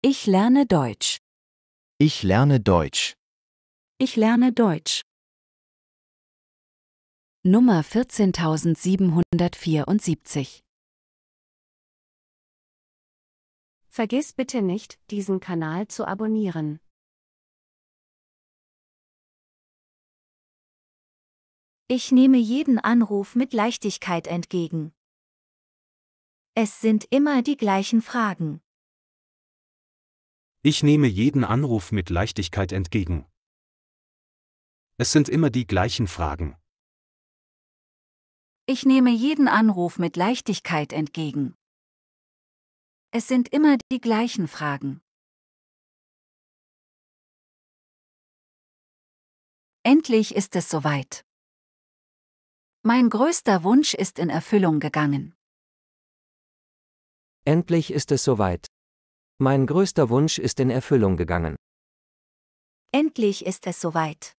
Ich lerne Deutsch. Ich lerne Deutsch. Ich lerne Deutsch. Nummer 14774. Vergiss bitte nicht, diesen Kanal zu abonnieren. Ich nehme jeden Anruf mit Leichtigkeit entgegen. Es sind immer die gleichen Fragen. Ich nehme jeden Anruf mit Leichtigkeit entgegen. Es sind immer die gleichen Fragen. Ich nehme jeden Anruf mit Leichtigkeit entgegen. Es sind immer die gleichen Fragen. Endlich ist es soweit. Mein größter Wunsch ist in Erfüllung gegangen. Endlich ist es soweit. Mein größter Wunsch ist in Erfüllung gegangen. Endlich ist es soweit.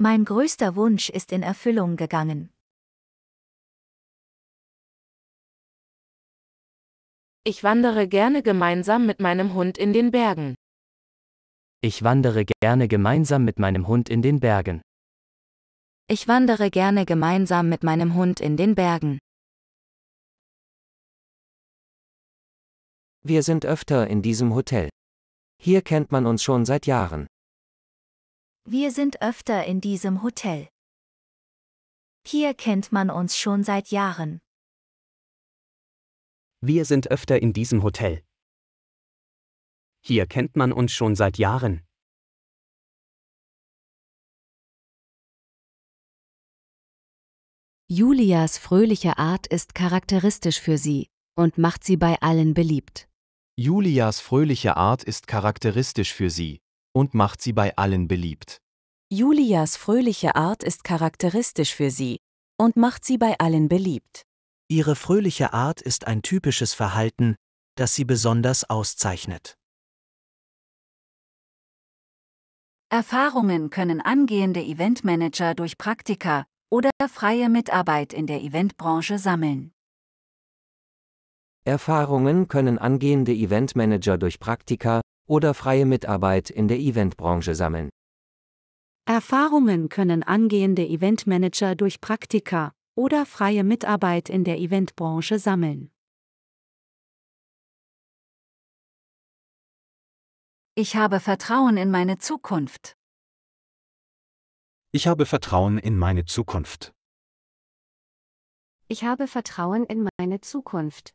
Mein größter Wunsch ist in Erfüllung gegangen. Ich wandere gerne gemeinsam mit meinem Hund in den Bergen. Ich wandere gerne gemeinsam mit meinem Hund in den Bergen. Ich wandere gerne gemeinsam mit meinem Hund in den Bergen. Wir sind öfter in diesem Hotel. Hier kennt man uns schon seit Jahren. Wir sind öfter in diesem Hotel. Hier kennt man uns schon seit Jahren. Wir sind öfter in diesem Hotel. Hier kennt man uns schon seit Jahren. Julias fröhliche Art ist charakteristisch für sie und macht sie bei allen beliebt. Julias fröhliche Art ist charakteristisch für sie und macht sie bei allen beliebt. Julias fröhliche Art ist charakteristisch für sie und macht sie bei allen beliebt. Ihre fröhliche Art ist ein typisches Verhalten, das sie besonders auszeichnet. Erfahrungen können angehende Eventmanager durch Praktika oder freie Mitarbeit in der Eventbranche sammeln. Erfahrungen können angehende Eventmanager durch Praktika oder freie Mitarbeit in der Eventbranche sammeln. Erfahrungen können angehende Eventmanager durch Praktika oder freie Mitarbeit in der Eventbranche sammeln. Ich habe Vertrauen in meine Zukunft. Ich habe Vertrauen in meine Zukunft. Ich habe Vertrauen in meine Zukunft.